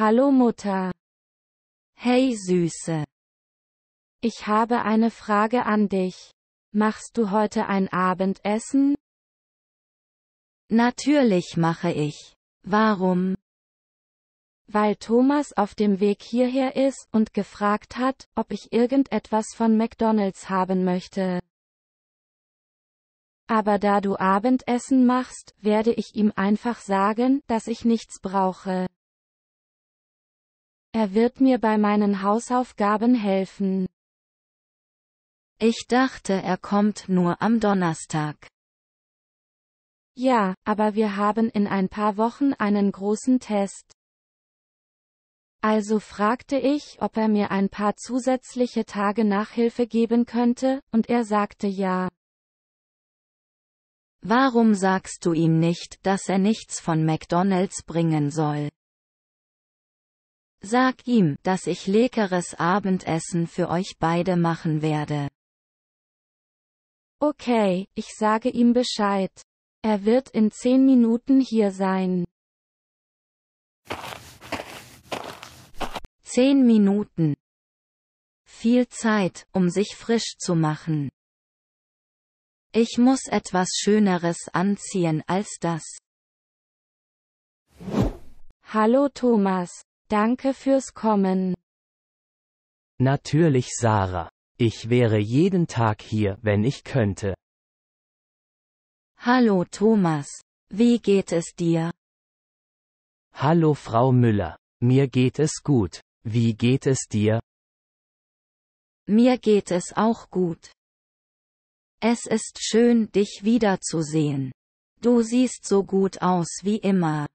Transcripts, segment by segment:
Hallo Mutter. Hey Süße. Ich habe eine Frage an dich. Machst du heute ein Abendessen? Natürlich mache ich. Warum? Weil Thomas auf dem Weg hierher ist und gefragt hat, ob ich irgendetwas von McDonald's haben möchte. Aber da du Abendessen machst, werde ich ihm einfach sagen, dass ich nichts brauche. Er wird mir bei meinen Hausaufgaben helfen. Ich dachte, er kommt nur am Donnerstag. Ja, aber wir haben in ein paar Wochen einen großen Test. Also fragte ich, ob er mir ein paar zusätzliche Tage Nachhilfe geben könnte, und er sagte ja. Warum sagst du ihm nicht, dass er nichts von McDonald's bringen soll? Sag ihm, dass ich leckeres Abendessen für euch beide machen werde. Okay, ich sage ihm Bescheid. Er wird in zehn Minuten hier sein. Zehn Minuten. Viel Zeit, um sich frisch zu machen. Ich muss etwas Schöneres anziehen als das. Hallo Thomas, Danke fürs Kommen. Natürlich, Sarah. Ich wäre jeden Tag hier, wenn ich könnte. Hallo, Thomas. Wie geht es dir? Hallo, Frau Müller. Mir geht es gut. Wie geht es dir? Mir geht es auch gut. Es ist schön, dich wiederzusehen. Du siehst so gut aus wie immer.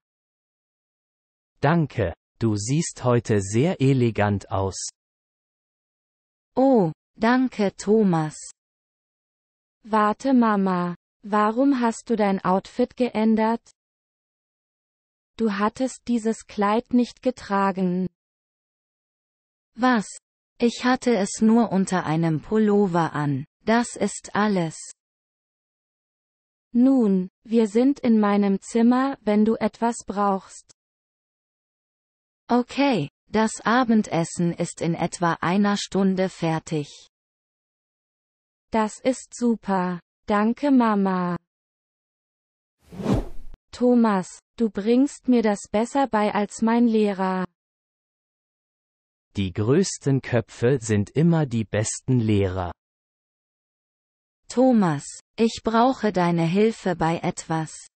Danke, Du siehst heute sehr elegant aus. Oh, danke Thomas. Warte Mama, warum hast du dein Outfit geändert? Du hattest dieses Kleid nicht getragen. Was? Ich hatte es nur unter einem Pullover an, das ist alles. Nun, wir sind in meinem Zimmer, wenn du etwas brauchst. Okay, das Abendessen ist in etwa einer Stunde fertig. Das ist super. Danke Mama. Thomas, du bringst mir das besser bei als mein Lehrer. Die größten Köpfe sind immer die besten Lehrer. Thomas, ich brauche deine Hilfe bei etwas.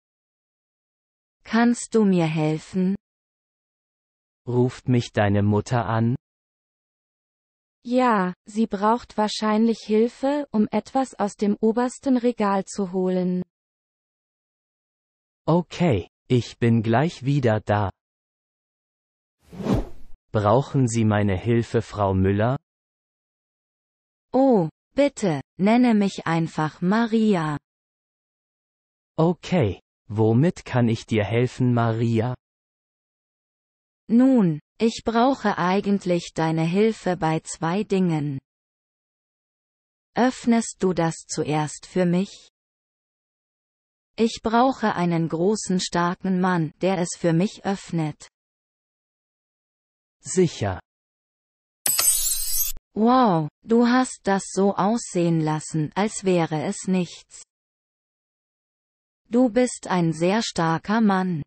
Kannst du mir helfen? Ruft mich deine Mutter an? Ja, sie braucht wahrscheinlich Hilfe, um etwas aus dem obersten Regal zu holen. Okay, ich bin gleich wieder da. Brauchen Sie meine Hilfe, Frau Müller? Oh, bitte, nenne mich einfach Maria. Okay, womit kann ich dir helfen, Maria? Nun, ich brauche eigentlich deine Hilfe bei zwei Dingen. Öffnest du das zuerst für mich? Ich brauche einen großen starken Mann, der es für mich öffnet. Sicher. Wow, du hast das so aussehen lassen, als wäre es nichts. Du bist ein sehr starker Mann.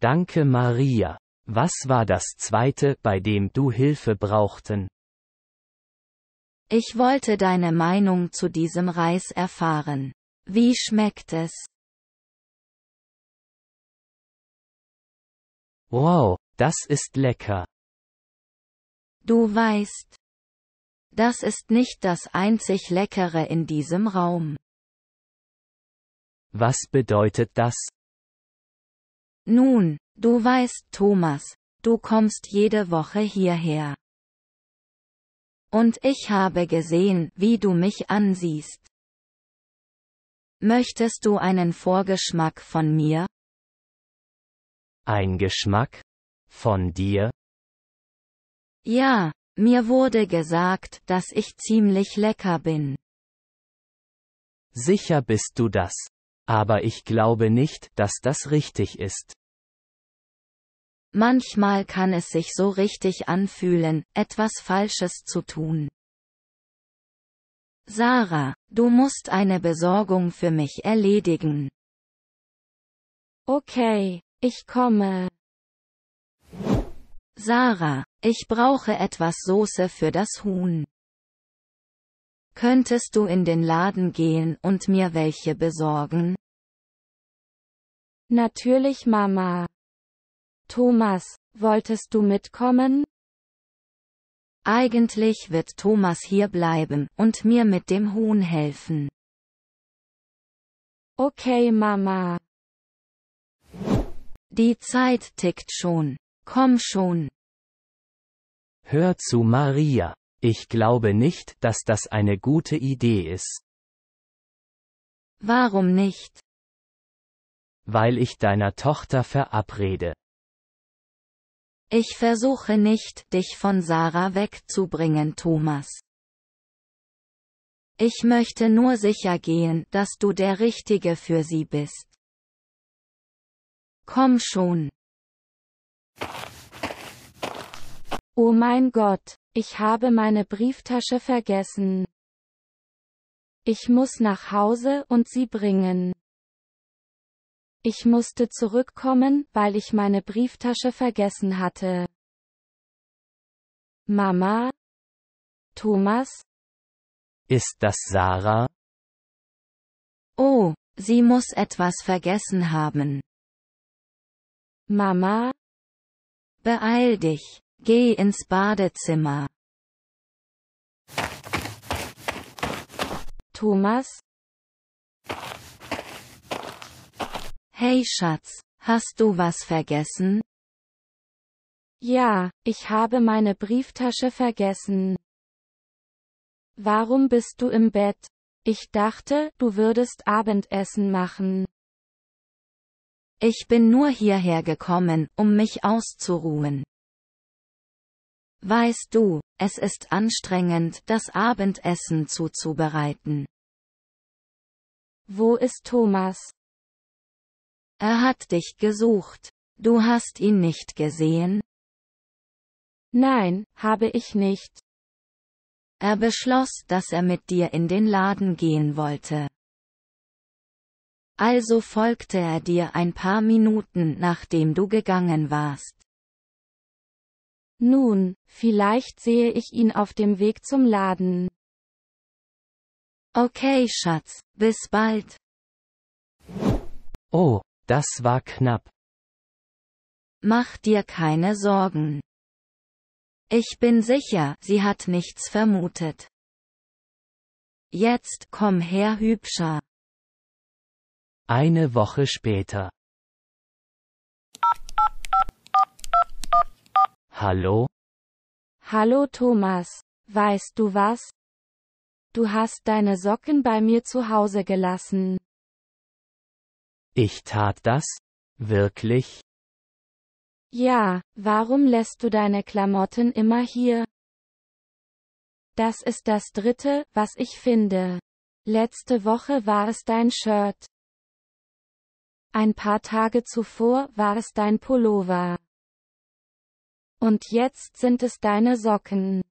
Danke Maria. Was war das zweite, bei dem du Hilfe brauchten? Ich wollte deine Meinung zu diesem Reis erfahren. Wie schmeckt es? Wow, das ist lecker. Du weißt. Das ist nicht das einzig Leckere in diesem Raum. Was bedeutet das? Nun, du weißt, Thomas, du kommst jede Woche hierher. Und ich habe gesehen, wie du mich ansiehst. Möchtest du einen Vorgeschmack von mir? Ein Geschmack? Von dir? Ja, mir wurde gesagt, dass ich ziemlich lecker bin. Sicher bist du das. Aber ich glaube nicht, dass das richtig ist. Manchmal kann es sich so richtig anfühlen, etwas Falsches zu tun. Sarah, du musst eine Besorgung für mich erledigen. Okay, ich komme. Sarah, ich brauche etwas Soße für das Huhn. Könntest du in den Laden gehen und mir welche besorgen? Natürlich, Mama. Thomas, wolltest du mitkommen? Eigentlich wird Thomas hier bleiben und mir mit dem Huhn helfen. Okay, Mama. Die Zeit tickt schon. Komm schon. Hör zu, Maria. Ich glaube nicht, dass das eine gute Idee ist. Warum nicht? Weil ich deiner Tochter verabrede, ich versuche nicht, dich von Sarah wegzubringen, Thomas. Ich möchte nur sicher gehen, dass du der Richtige für sie bist. Komm schon. Oh mein Gott, ich habe meine Brieftasche vergessen. Ich muss nach Hause und sie bringen. Ich musste zurückkommen, weil ich meine Brieftasche vergessen hatte. Mama? Thomas? Ist das Sarah? Oh, sie muss etwas vergessen haben. Mama? Beeil dich, geh ins Badezimmer. Thomas? Hey Schatz, hast du was vergessen? Ja, ich habe meine Brieftasche vergessen. Warum bist du im Bett? Ich dachte, du würdest Abendessen machen. Ich bin nur hierher gekommen, um mich auszuruhen. Weißt du, es ist anstrengend, das Abendessen zuzubereiten. Wo ist Thomas? Er hat dich gesucht. Du hast ihn nicht gesehen? Nein, habe ich nicht. Er beschloss, dass er mit dir in den Laden gehen wollte. Also folgte er dir ein paar Minuten nachdem du gegangen warst. Nun, vielleicht sehe ich ihn auf dem Weg zum Laden. Okay, Schatz, bis bald. Oh, das war knapp. Mach dir keine Sorgen. Ich bin sicher, sie hat nichts vermutet. Jetzt komm her, Hübscher. Eine Woche später. Hallo? Hallo Thomas, weißt du was? Du hast deine Socken bei mir zu Hause gelassen. Ich tat das? Wirklich? Ja, warum lässt du deine Klamotten immer hier? Das ist das dritte, was ich finde. Letzte Woche war es dein Shirt. Ein paar Tage zuvor war es dein Pullover. Und jetzt sind es deine Socken.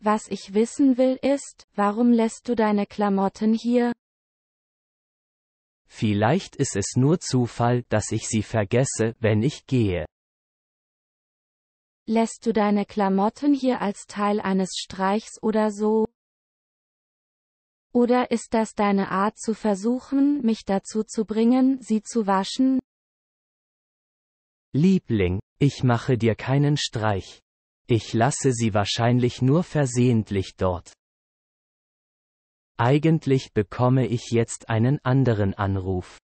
Was ich wissen will ist, warum lässt du deine Klamotten hier? Vielleicht ist es nur Zufall, dass ich sie vergesse, wenn ich gehe. Lässt du deine Klamotten hier als Teil eines Streichs oder so? Oder ist das deine Art zu versuchen, mich dazu zu bringen, sie zu waschen? Liebling, ich mache dir keinen Streich. Ich lasse sie wahrscheinlich nur versehentlich dort. Eigentlich bekomme ich jetzt einen anderen Anruf.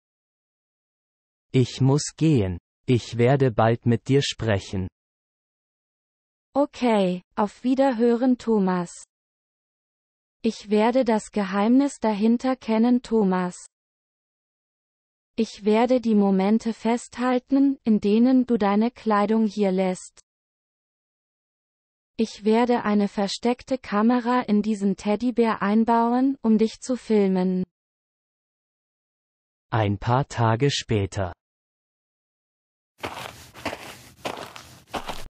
Ich muss gehen. Ich werde bald mit dir sprechen. Okay, auf Wiederhören Thomas. Ich werde das Geheimnis dahinter kennen Thomas. Ich werde die Momente festhalten, in denen du deine Kleidung hier lässt. Ich werde eine versteckte Kamera in diesen Teddybär einbauen, um dich zu filmen. Ein paar Tage später.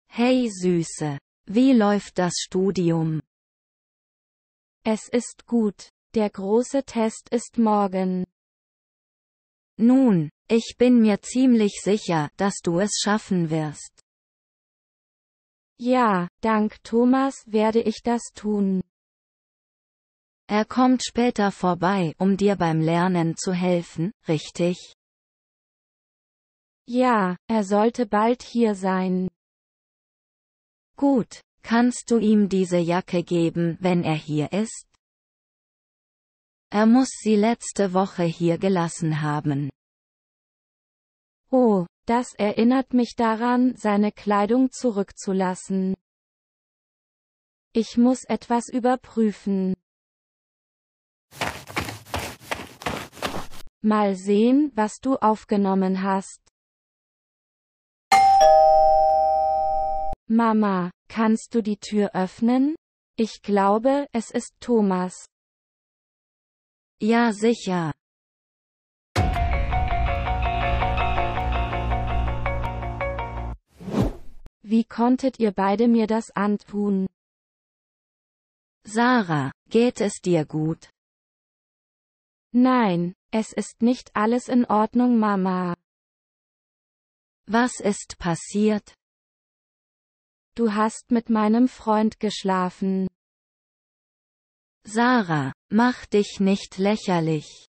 Hey Süße, wie läuft das Studium? Es ist gut, der große Test ist morgen. Nun, ich bin mir ziemlich sicher, dass du es schaffen wirst. Ja, dank Thomas werde ich das tun. Er kommt später vorbei, um dir beim Lernen zu helfen, richtig? Ja, er sollte bald hier sein. Gut, kannst du ihm diese Jacke geben, wenn er hier ist? Er muss sie letzte Woche hier gelassen haben. Oh, das erinnert mich daran, seine Kleidung zurückzulassen. Ich muss etwas überprüfen. Mal sehen, was du aufgenommen hast. Mama, kannst du die Tür öffnen? Ich glaube, es ist Thomas. Ja sicher. Wie konntet ihr beide mir das antun? Sarah, geht es dir gut? Nein, es ist nicht alles in Ordnung, Mama. Was ist passiert? Du hast mit meinem Freund geschlafen. Sarah, mach dich nicht lächerlich.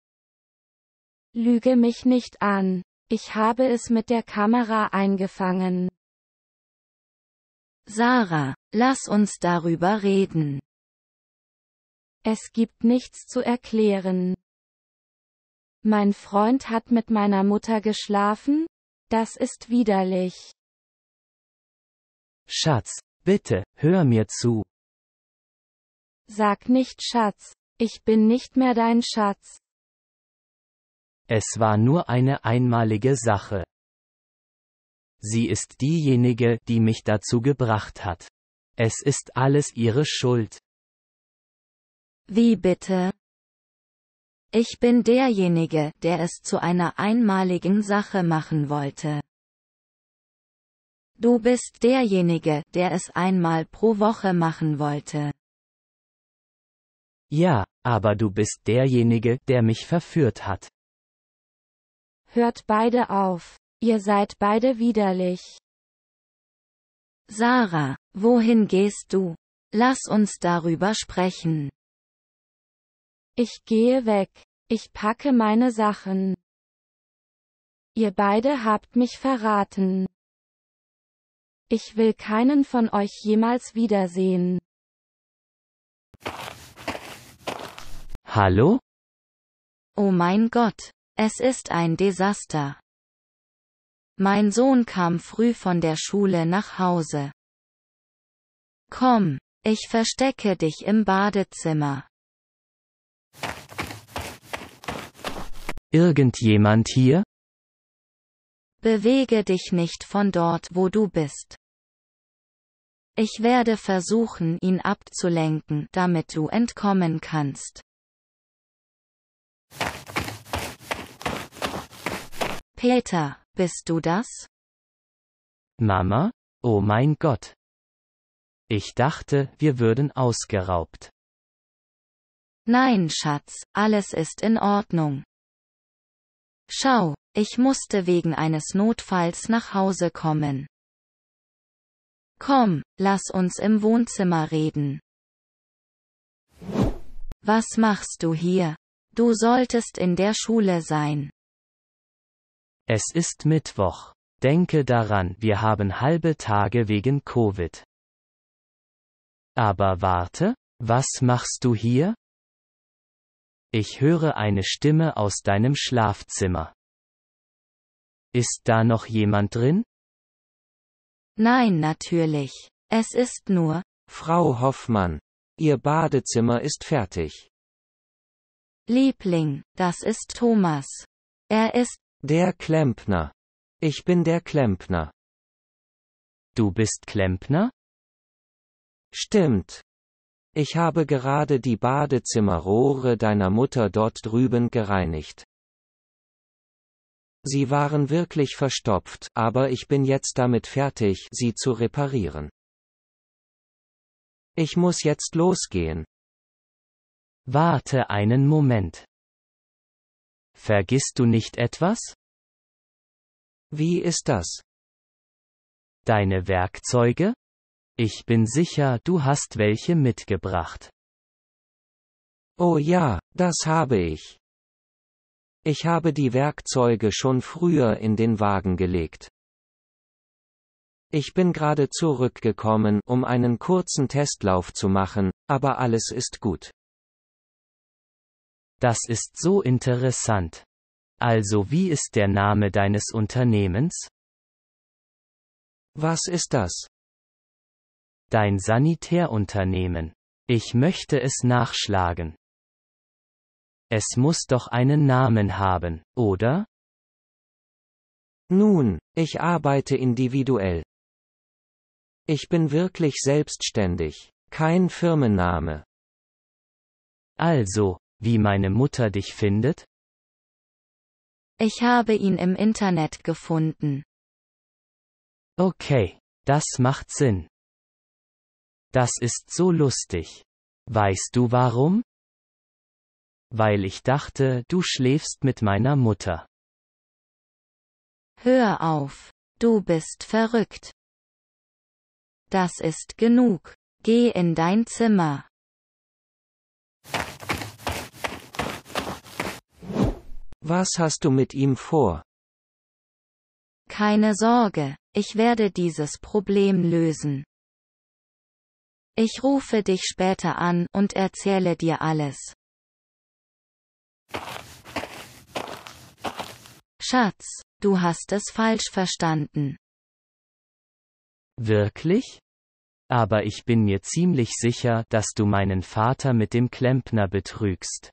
Lüge mich nicht an. Ich habe es mit der Kamera eingefangen. Sarah, lass uns darüber reden. Es gibt nichts zu erklären. Mein Freund hat mit meiner Mutter geschlafen? Das ist widerlich. Schatz, bitte, hör mir zu. Sag nicht Schatz, ich bin nicht mehr dein Schatz. Es war nur eine einmalige Sache. Sie ist diejenige, die mich dazu gebracht hat. Es ist alles ihre Schuld. Wie bitte? Ich bin derjenige, der es zu einer einmaligen Sache machen wollte. Du bist derjenige, der es einmal pro Woche machen wollte. Ja, aber du bist derjenige, der mich verführt hat. Hört beide auf. Ihr seid beide widerlich. Sarah, wohin gehst du? Lass uns darüber sprechen. Ich gehe weg. Ich packe meine Sachen. Ihr beide habt mich verraten. Ich will keinen von euch jemals wiedersehen. Hallo? Oh mein Gott, es ist ein Desaster. Mein Sohn kam früh von der Schule nach Hause. Komm, ich verstecke dich im Badezimmer. Irgendjemand hier? Bewege dich nicht von dort, wo du bist. Ich werde versuchen, ihn abzulenken, damit du entkommen kannst. Peter, bist du das? Mama? Oh mein Gott. Ich dachte, wir würden ausgeraubt. Nein, Schatz, alles ist in Ordnung. Schau, ich musste wegen eines Notfalls nach Hause kommen. Komm, lass uns im Wohnzimmer reden. Was machst du hier? Du solltest in der Schule sein. Es ist Mittwoch. Denke daran, wir haben halbe Tage wegen Covid. Aber warte, was machst du hier? Ich höre eine Stimme aus deinem Schlafzimmer. Ist da noch jemand drin? Nein, natürlich. Es ist nur. Frau Hoffmann, Ihr Badezimmer ist fertig. Liebling, das ist Thomas. Er ist der Klempner. Ich bin der Klempner. Du bist Klempner? Stimmt. Ich habe gerade die Badezimmerrohre deiner Mutter dort drüben gereinigt. Sie waren wirklich verstopft, aber ich bin jetzt damit fertig, sie zu reparieren. Ich muss jetzt losgehen. Warte einen Moment. Vergisst du nicht etwas? Wie ist das? Deine Werkzeuge? Ich bin sicher, du hast welche mitgebracht. Oh ja, das habe ich. Ich habe die Werkzeuge schon früher in den Wagen gelegt. Ich bin gerade zurückgekommen, um einen kurzen Testlauf zu machen, aber alles ist gut. Das ist so interessant. Also wie ist der Name deines Unternehmens? Was ist das? Dein Sanitärunternehmen. Ich möchte es nachschlagen. Es muss doch einen Namen haben, oder? Nun, ich arbeite individuell. Ich bin wirklich selbstständig, kein Firmenname. Also, wie meine Mutter dich findet? Ich habe ihn im Internet gefunden. Okay, das macht Sinn. Das ist so lustig. Weißt du warum? Weil ich dachte, du schläfst mit meiner Mutter. Hör auf. Du bist verrückt. Das ist genug. Geh in dein Zimmer. Was hast du mit ihm vor? Keine Sorge, ich werde dieses Problem lösen. Ich rufe dich später an und erzähle dir alles. Schatz, du hast es falsch verstanden. Wirklich? Aber ich bin mir ziemlich sicher, dass du meinen Vater mit dem Klempner betrügst.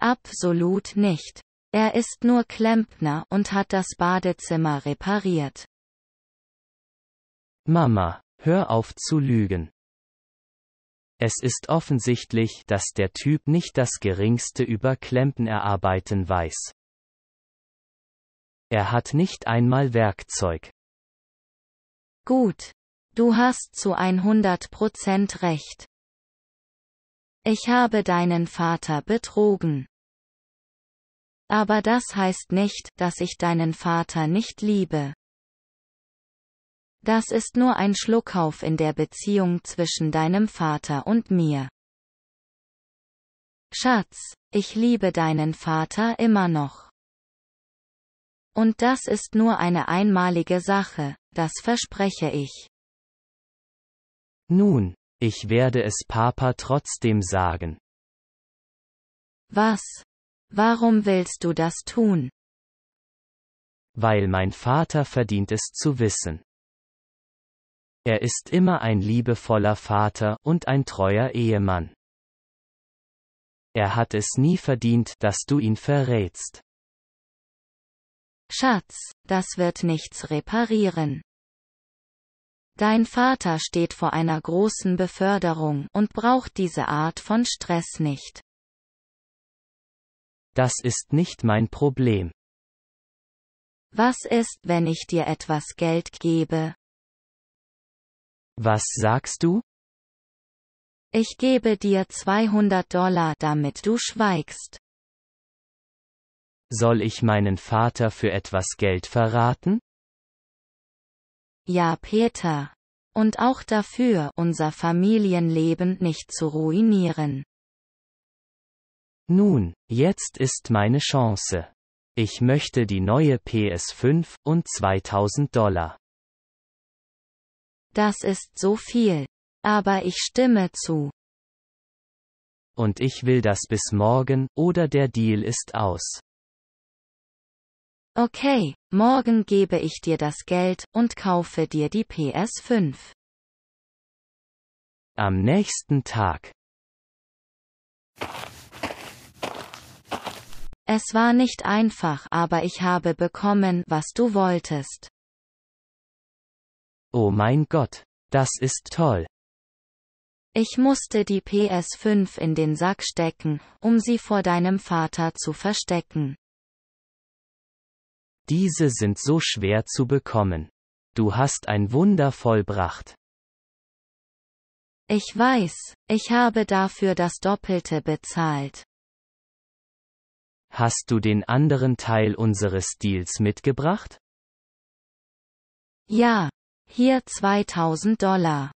Absolut nicht. Er ist nur Klempner und hat das Badezimmer repariert. Mama, hör auf zu lügen. Es ist offensichtlich, dass der Typ nicht das geringste über Klempenerarbeiten weiß. Er hat nicht einmal Werkzeug. Gut. Du hast zu 100% recht. Ich habe deinen Vater betrogen. Aber das heißt nicht, dass ich deinen Vater nicht liebe. Das ist nur ein Schluckauf in der Beziehung zwischen deinem Vater und mir. Schatz, ich liebe deinen Vater immer noch. Und das ist nur eine einmalige Sache, das verspreche ich. Nun, ich werde es Papa trotzdem sagen. Was? Warum willst du das tun? Weil mein Vater verdient es zu wissen. Er ist immer ein liebevoller Vater und ein treuer Ehemann. Er hat es nie verdient, dass du ihn verrätst. Schatz, das wird nichts reparieren. Dein Vater steht vor einer großen Beförderung und braucht diese Art von Stress nicht. Das ist nicht mein Problem. Was ist, wenn ich dir etwas Geld gebe? Was sagst du? Ich gebe dir 200 Dollar, damit du schweigst. Soll ich meinen Vater für etwas Geld verraten? Ja, Peter. Und auch dafür, unser Familienleben nicht zu ruinieren. Nun, jetzt ist meine Chance. Ich möchte die neue PS5 und 2000 Dollar. Das ist so viel. Aber ich stimme zu. Und ich will das bis morgen, oder der Deal ist aus. Okay, morgen gebe ich dir das Geld und kaufe dir die PS5. Am nächsten Tag. Es war nicht einfach, aber ich habe bekommen, was du wolltest. Oh mein Gott, das ist toll. Ich musste die PS5 in den Sack stecken, um sie vor deinem Vater zu verstecken. Diese sind so schwer zu bekommen. Du hast ein Wunder vollbracht. Ich weiß, ich habe dafür das Doppelte bezahlt. Hast du den anderen Teil unseres Deals mitgebracht? Ja, hier 2000 Dollar.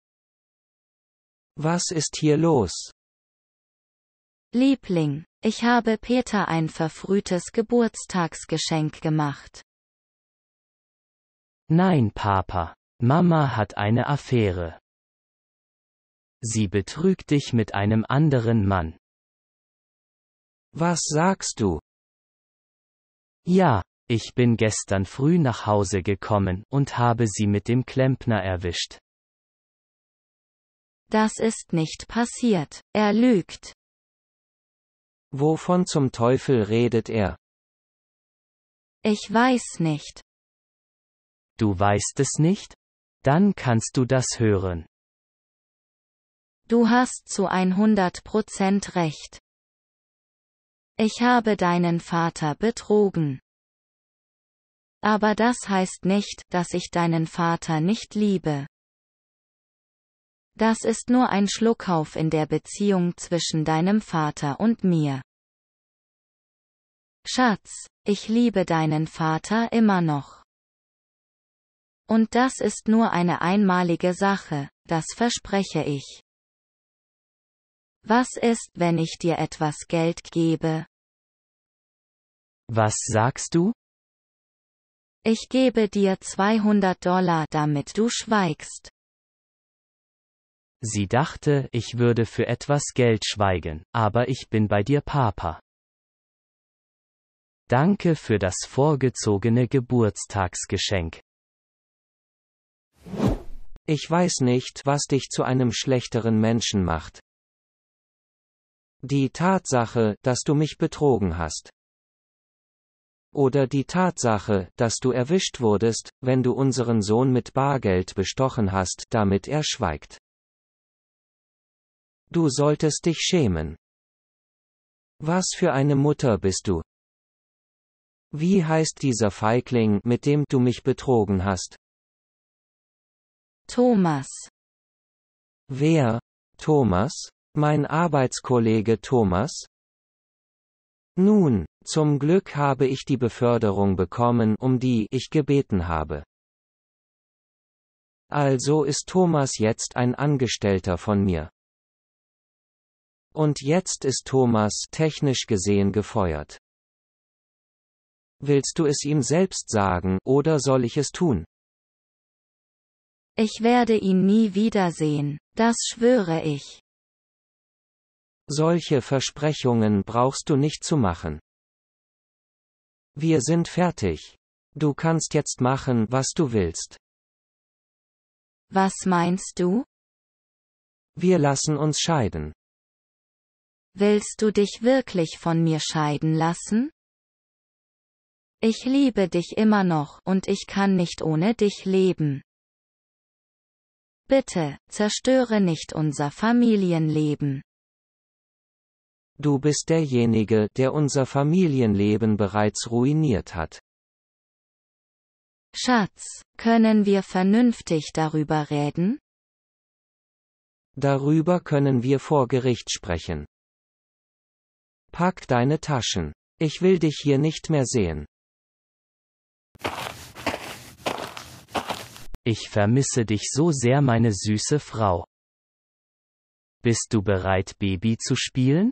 Was ist hier los? Liebling, ich habe Peter ein verfrühtes Geburtstagsgeschenk gemacht. Nein, Papa. Mama hat eine Affäre. Sie betrügt dich mit einem anderen Mann. Was sagst du? Ja, ich bin gestern früh nach Hause gekommen und habe sie mit dem Klempner erwischt. Das ist nicht passiert. Er lügt. Wovon zum Teufel redet er? Ich weiß nicht. Du weißt es nicht? Dann kannst du das hören. Du hast zu 100% recht. Ich habe deinen Vater betrogen. Aber das heißt nicht, dass ich deinen Vater nicht liebe. Das ist nur ein Schluckauf in der Beziehung zwischen deinem Vater und mir. Schatz, ich liebe deinen Vater immer noch. Und das ist nur eine einmalige Sache, das verspreche ich. Was ist, wenn ich dir etwas Geld gebe? Was sagst du? Ich gebe dir 200 Dollar, damit du schweigst. Sie dachte, ich würde für etwas Geld schweigen, aber ich bin bei dir Papa. Danke für das vorgezogene Geburtstagsgeschenk. Ich weiß nicht, was dich zu einem schlechteren Menschen macht. Die Tatsache, dass du mich betrogen hast. Oder die Tatsache, dass du erwischt wurdest, wenn du unseren Sohn mit Bargeld bestochen hast, damit er schweigt. Du solltest dich schämen. Was für eine Mutter bist du? Wie heißt dieser Feigling, mit dem du mich betrogen hast? Thomas. Wer? Thomas? Mein Arbeitskollege Thomas? Nun, zum Glück habe ich die Beförderung bekommen, um die ich gebeten habe. Also ist Thomas jetzt ein Angestellter von mir. Und jetzt ist Thomas technisch gesehen gefeuert. Willst du es ihm selbst sagen, oder soll ich es tun? Ich werde ihn nie wiedersehen, das schwöre ich. Solche Versprechungen brauchst du nicht zu machen. Wir sind fertig. Du kannst jetzt machen, was du willst. Was meinst du? Wir lassen uns scheiden. Willst du dich wirklich von mir scheiden lassen? Ich liebe dich immer noch und ich kann nicht ohne dich leben. Bitte, zerstöre nicht unser Familienleben. Du bist derjenige, der unser Familienleben bereits ruiniert hat. Schatz, können wir vernünftig darüber reden? Darüber können wir vor Gericht sprechen. Pack deine Taschen. Ich will dich hier nicht mehr sehen. Ich vermisse dich so sehr, meine süße Frau. Bist du bereit, Baby zu spielen?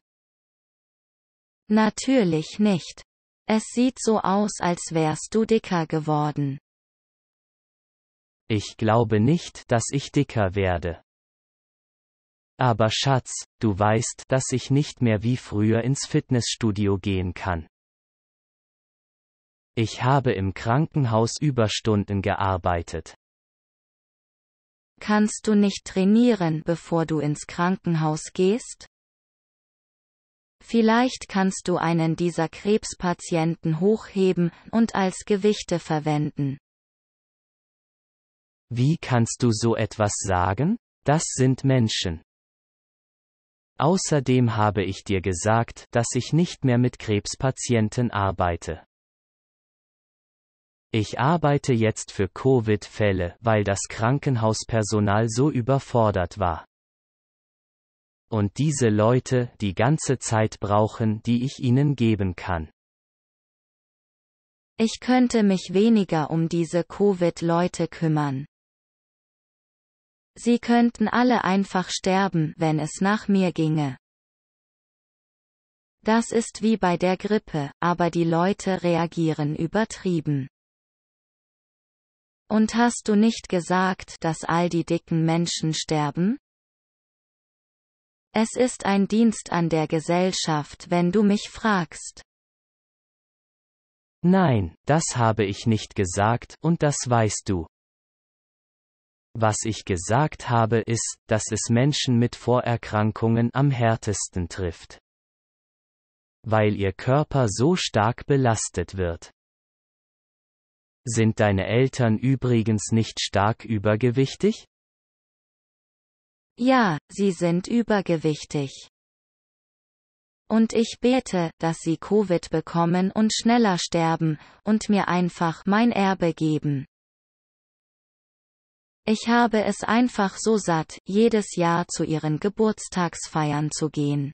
Natürlich nicht. Es sieht so aus, als wärst du dicker geworden. Ich glaube nicht, dass ich dicker werde. Aber Schatz, du weißt, dass ich nicht mehr wie früher ins Fitnessstudio gehen kann. Ich habe im Krankenhaus Überstunden gearbeitet. Kannst du nicht trainieren, bevor du ins Krankenhaus gehst? Vielleicht kannst du einen dieser Krebspatienten hochheben und als Gewichte verwenden. Wie kannst du so etwas sagen? Das sind Menschen. Außerdem habe ich dir gesagt, dass ich nicht mehr mit Krebspatienten arbeite. Ich arbeite jetzt für Covid-Fälle, weil das Krankenhauspersonal so überfordert war. Und diese Leute die ganze Zeit brauchen, die ich ihnen geben kann. Ich könnte mich weniger um diese Covid-Leute kümmern. Sie könnten alle einfach sterben, wenn es nach mir ginge. Das ist wie bei der Grippe, aber die Leute reagieren übertrieben. Und hast du nicht gesagt, dass all die dicken Menschen sterben? Es ist ein Dienst an der Gesellschaft, wenn du mich fragst. Nein, das habe ich nicht gesagt, und das weißt du. Was ich gesagt habe ist, dass es Menschen mit Vorerkrankungen am härtesten trifft. Weil ihr Körper so stark belastet wird. Sind deine Eltern übrigens nicht stark übergewichtig? Ja, sie sind übergewichtig. Und ich bete, dass sie Covid bekommen und schneller sterben, und mir einfach mein Erbe geben. Ich habe es einfach so satt, jedes Jahr zu ihren Geburtstagsfeiern zu gehen.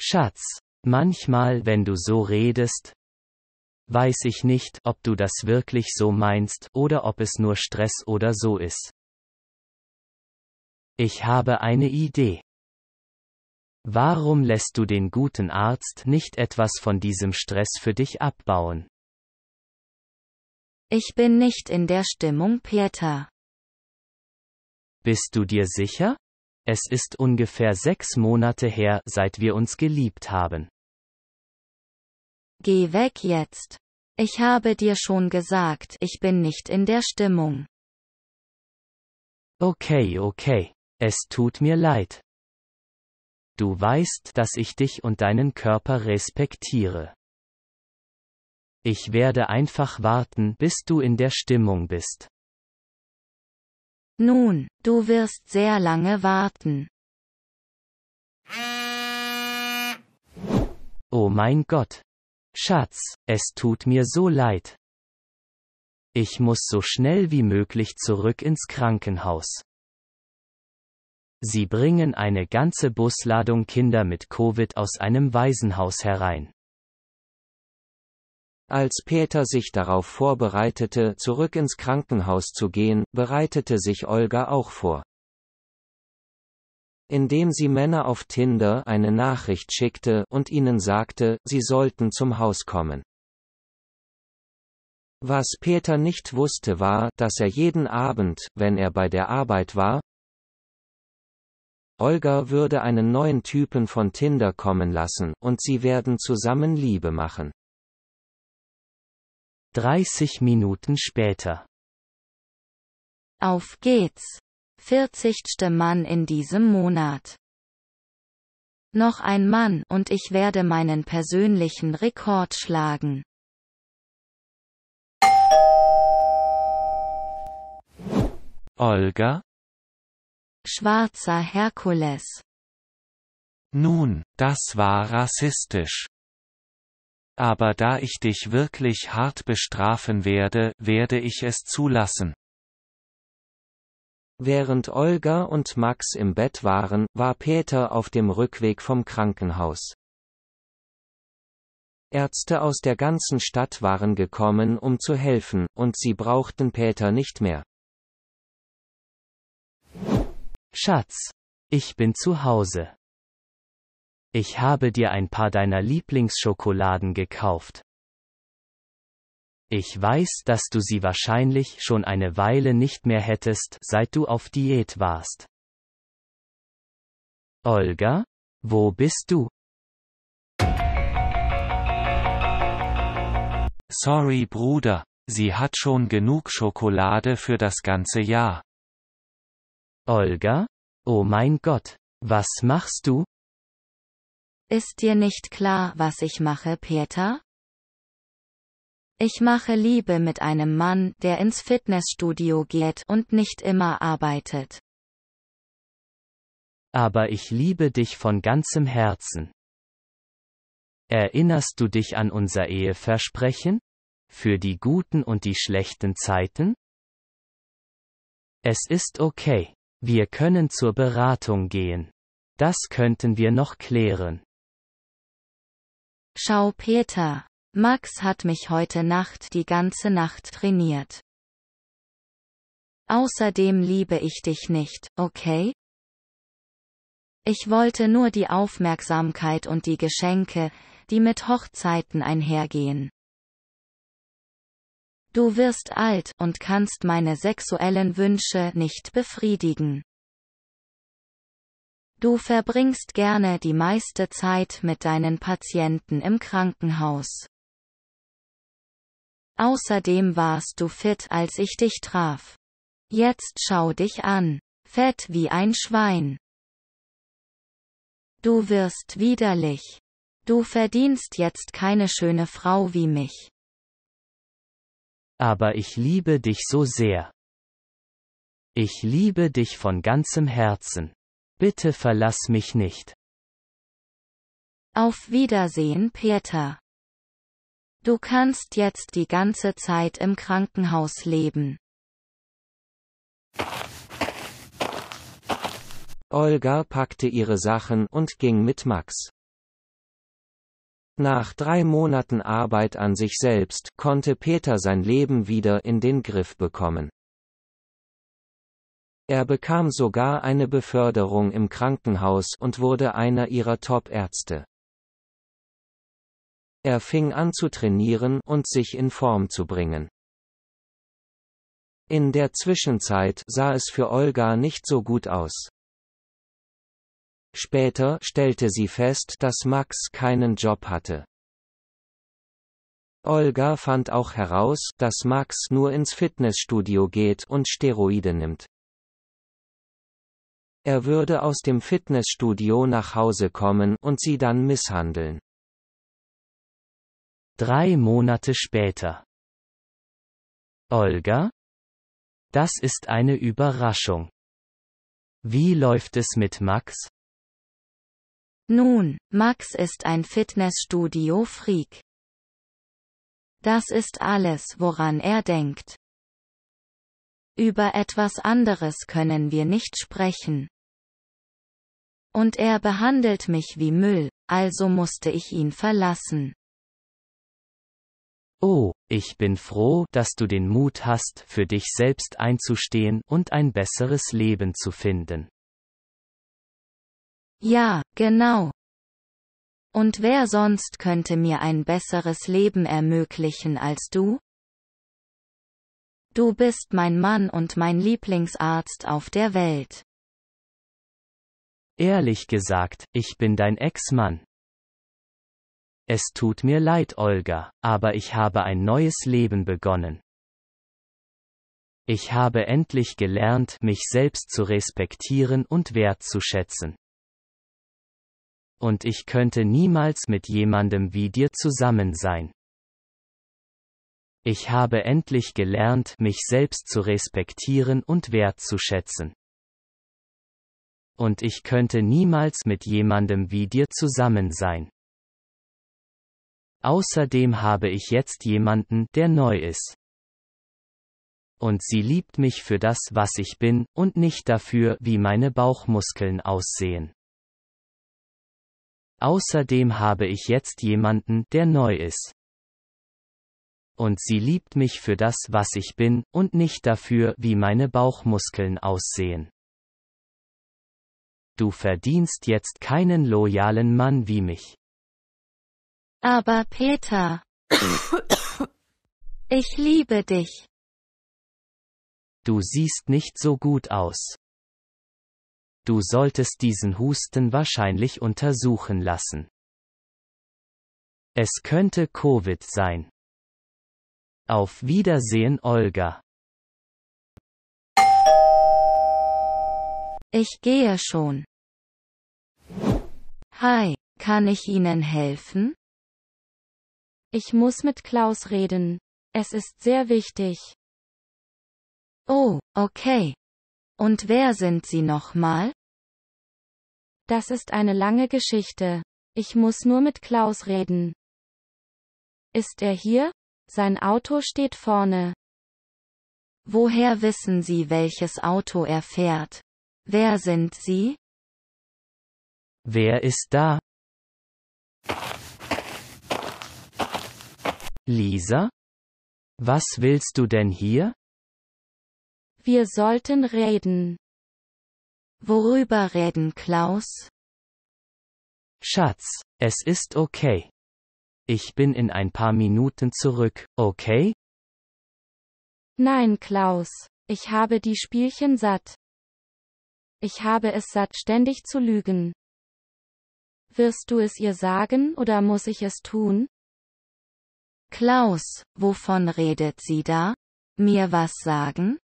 Schatz, manchmal, wenn du so redest, weiß ich nicht, ob du das wirklich so meinst oder ob es nur Stress oder so ist. Ich habe eine Idee. Warum lässt du den guten Arzt nicht etwas von diesem Stress für dich abbauen? Ich bin nicht in der Stimmung, Peter. Bist du dir sicher? Es ist ungefähr sechs Monate her, seit wir uns geliebt haben. Geh weg jetzt. Ich habe dir schon gesagt, ich bin nicht in der Stimmung. Okay, okay. Es tut mir leid. Du weißt, dass ich dich und deinen Körper respektiere. Ich werde einfach warten, bis du in der Stimmung bist. Nun, du wirst sehr lange warten. Oh mein Gott. Schatz, es tut mir so leid. Ich muss so schnell wie möglich zurück ins Krankenhaus. Sie bringen eine ganze Busladung Kinder mit Covid aus einem Waisenhaus herein. Als Peter sich darauf vorbereitete, zurück ins Krankenhaus zu gehen, bereitete sich Olga auch vor. Indem sie Männer auf Tinder eine Nachricht schickte und ihnen sagte, sie sollten zum Haus kommen. Was Peter nicht wusste war, dass er jeden Abend, wenn er bei der Arbeit war, Olga würde einen neuen Typen von Tinder kommen lassen, und sie werden zusammen Liebe machen. 30 Minuten später. Auf geht's. 40. Mann in diesem Monat. Noch ein Mann und ich werde meinen persönlichen Rekord schlagen. Olga? Schwarzer Herkules. Nun, das war rassistisch. Aber da ich dich wirklich hart bestrafen werde, werde ich es zulassen. Während Olga und Max im Bett waren, war Peter auf dem Rückweg vom Krankenhaus. Ärzte aus der ganzen Stadt waren gekommen, um zu helfen, und sie brauchten Peter nicht mehr. Schatz, ich bin zu Hause. Ich habe dir ein paar deiner Lieblingsschokoladen gekauft. Ich weiß, dass du sie wahrscheinlich schon eine Weile nicht mehr hättest, seit du auf Diät warst. Olga, wo bist du? Sorry Bruder, sie hat schon genug Schokolade für das ganze Jahr. Olga? Oh mein Gott, was machst du? Ist dir nicht klar, was ich mache, Peter? Ich mache Liebe mit einem Mann, der ins Fitnessstudio geht und nicht immer arbeitet. Aber ich liebe dich von ganzem Herzen. Erinnerst du dich an unser Eheversprechen? Für die guten und die schlechten Zeiten? Es ist okay. Wir können zur Beratung gehen. Das könnten wir noch klären. Schau Peter, Max hat mich heute Nacht die ganze Nacht trainiert. Außerdem liebe ich dich nicht, okay? Ich wollte nur die Aufmerksamkeit und die Geschenke, die mit Hochzeiten einhergehen. Du wirst alt und kannst meine sexuellen Wünsche nicht befriedigen. Du verbringst gerne die meiste Zeit mit deinen Patienten im Krankenhaus. Außerdem warst du fit, als ich dich traf. Jetzt schau dich an. Fett wie ein Schwein. Du wirst widerlich. Du verdienst jetzt keine schöne Frau wie mich. Aber ich liebe dich so sehr. Ich liebe dich von ganzem Herzen. Bitte verlass mich nicht. Auf Wiedersehen, Peter. Du kannst jetzt die ganze Zeit im Krankenhaus leben. Olga packte ihre Sachen und ging mit Max. Nach drei Monaten Arbeit an sich selbst konnte Peter sein Leben wieder in den Griff bekommen. Er bekam sogar eine Beförderung im Krankenhaus und wurde einer ihrer Top-Ärzte. Er fing an zu trainieren und sich in Form zu bringen. In der Zwischenzeit sah es für Olga nicht so gut aus. Später stellte sie fest, dass Max keinen Job hatte. Olga fand auch heraus, dass Max nur ins Fitnessstudio geht und Steroide nimmt. Er würde aus dem Fitnessstudio nach Hause kommen und sie dann misshandeln. Drei Monate später. Olga? Das ist eine Überraschung. Wie läuft es mit Max? Nun, Max ist ein Fitnessstudio-Freak. Das ist alles, woran er denkt. Über etwas anderes können wir nicht sprechen. Und er behandelt mich wie Müll, also musste ich ihn verlassen. Oh, ich bin froh, dass du den Mut hast, für dich selbst einzustehen und ein besseres Leben zu finden. Ja, genau. Und wer sonst könnte mir ein besseres Leben ermöglichen als du? Du bist mein Mann und mein Lieblingsarzt auf der Welt. Ehrlich gesagt, ich bin dein Ex-Mann. Es tut mir leid, Olga, aber ich habe ein neues Leben begonnen. Ich habe endlich gelernt, mich selbst zu respektieren und wertzuschätzen. Und ich könnte niemals mit jemandem wie dir zusammen sein. Ich habe endlich gelernt, mich selbst zu respektieren und wertzuschätzen. Und ich könnte niemals mit jemandem wie dir zusammen sein. Außerdem habe ich jetzt jemanden, der neu ist. Und sie liebt mich für das, was ich bin, und nicht dafür, wie meine Bauchmuskeln aussehen. Außerdem habe ich jetzt jemanden, der neu ist. Und sie liebt mich für das, was ich bin, und nicht dafür, wie meine Bauchmuskeln aussehen. Du verdienst jetzt keinen loyalen Mann wie mich. Aber Peter. Ich liebe dich. Du siehst nicht so gut aus. Du solltest diesen Husten wahrscheinlich untersuchen lassen. Es könnte Covid sein. Auf Wiedersehen, Olga. Ich gehe schon. Hi, kann ich Ihnen helfen? Ich muss mit Klaus reden. Es ist sehr wichtig. Oh, okay. Und wer sind Sie nochmal? Das ist eine lange Geschichte. Ich muss nur mit Klaus reden. Ist er hier? Sein Auto steht vorne. Woher wissen Sie, welches Auto er fährt? Wer sind Sie? Wer ist da? Lisa? Was willst du denn hier? Wir sollten reden. Worüber reden, Klaus? Schatz, es ist okay. Ich bin in ein paar Minuten zurück, okay? Nein, Klaus, ich habe die Spielchen satt. Ich habe es satt, ständig zu lügen. Wirst du es ihr sagen oder muss ich es tun? Klaus, wovon redet sie da? Mir was sagen?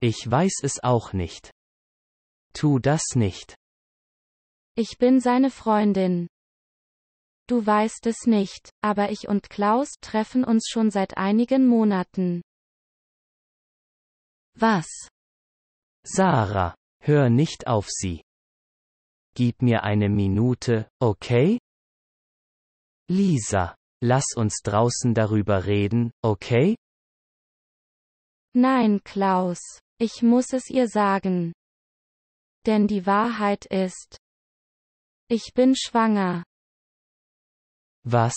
Ich weiß es auch nicht. Tu das nicht. Ich bin seine Freundin. Du weißt es nicht, aber ich und Klaus treffen uns schon seit einigen Monaten. Was? Sarah, hör nicht auf sie. Gib mir eine Minute, okay? Lisa, lass uns draußen darüber reden, okay? Nein, Klaus, ich muss es ihr sagen. Denn die Wahrheit ist, ich bin schwanger. Was?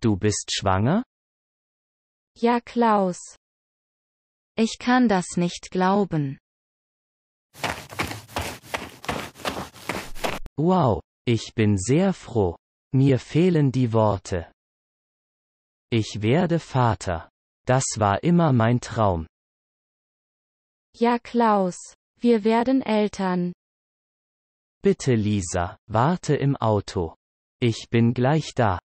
Du bist schwanger? Ja, Klaus. Ich kann das nicht glauben. Wow, ich bin sehr froh. Mir fehlen die Worte. Ich werde Vater. Das war immer mein Traum. Ja, Klaus, wir werden Eltern. Bitte, Lisa, warte im Auto. Ich bin gleich da.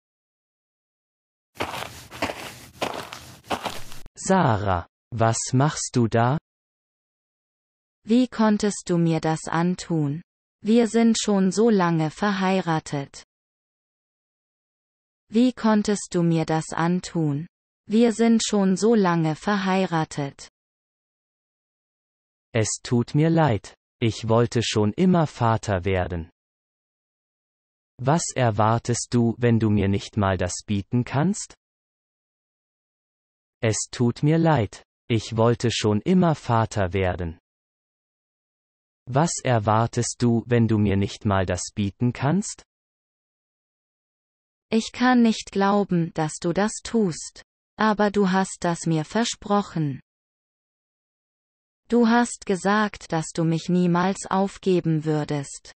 Sarah, was machst du da? Wie konntest du mir das antun? Wir sind schon so lange verheiratet. Wie konntest du mir das antun? Wir sind schon so lange verheiratet. Es tut mir leid. Ich wollte schon immer Vater werden. Was erwartest du, wenn du mir nicht mal das bieten kannst? Es tut mir leid. Ich wollte schon immer Vater werden. Was erwartest du, wenn du mir nicht mal das bieten kannst? Ich kann nicht glauben, dass du das tust. Aber du hast das mir versprochen. Du hast gesagt, dass du mich niemals aufgeben würdest.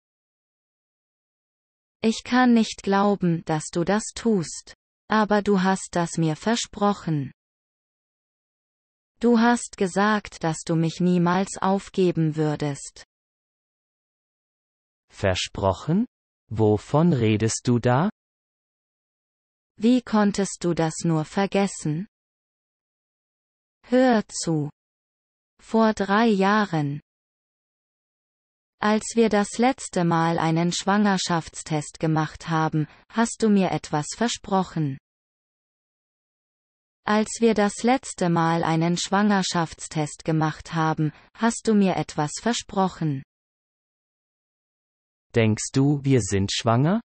Ich kann nicht glauben, dass du das tust. Aber du hast das mir versprochen. Du hast gesagt, dass du mich niemals aufgeben würdest. Versprochen? Wovon redest du da? Wie konntest du das nur vergessen? Hör zu. Vor drei Jahren. Als wir das letzte Mal einen Schwangerschaftstest gemacht haben, hast du mir etwas versprochen. Als wir das letzte Mal einen Schwangerschaftstest gemacht haben, hast du mir etwas versprochen. Denkst du, wir sind schwanger?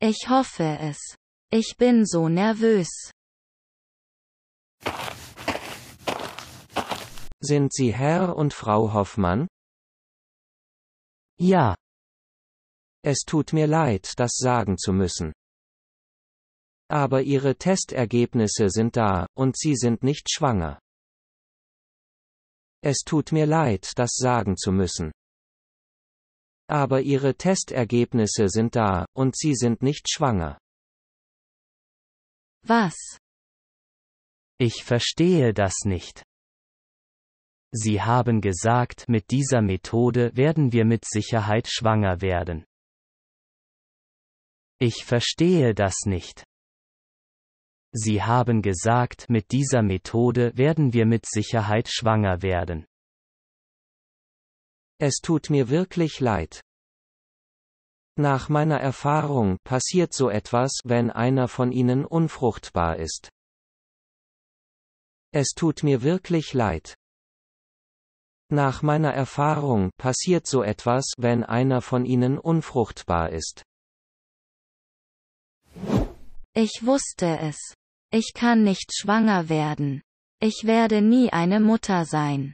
Ich hoffe es. Ich bin so nervös. Sind Sie Herr und Frau Hoffmann? Ja. Es tut mir leid, das sagen zu müssen. Aber Ihre Testergebnisse sind da, und Sie sind nicht schwanger. Es tut mir leid, das sagen zu müssen. Aber ihre Testergebnisse sind da, und sie sind nicht schwanger. Was? Ich verstehe das nicht. Sie haben gesagt, mit dieser Methode werden wir mit Sicherheit schwanger werden. Ich verstehe das nicht. Sie haben gesagt, mit dieser Methode werden wir mit Sicherheit schwanger werden. Es tut mir wirklich leid. Nach meiner Erfahrung passiert so etwas, wenn einer von ihnen unfruchtbar ist. Es tut mir wirklich leid. Nach meiner Erfahrung passiert so etwas, wenn einer von ihnen unfruchtbar ist. Ich wusste es. Ich kann nicht schwanger werden. Ich werde nie eine Mutter sein.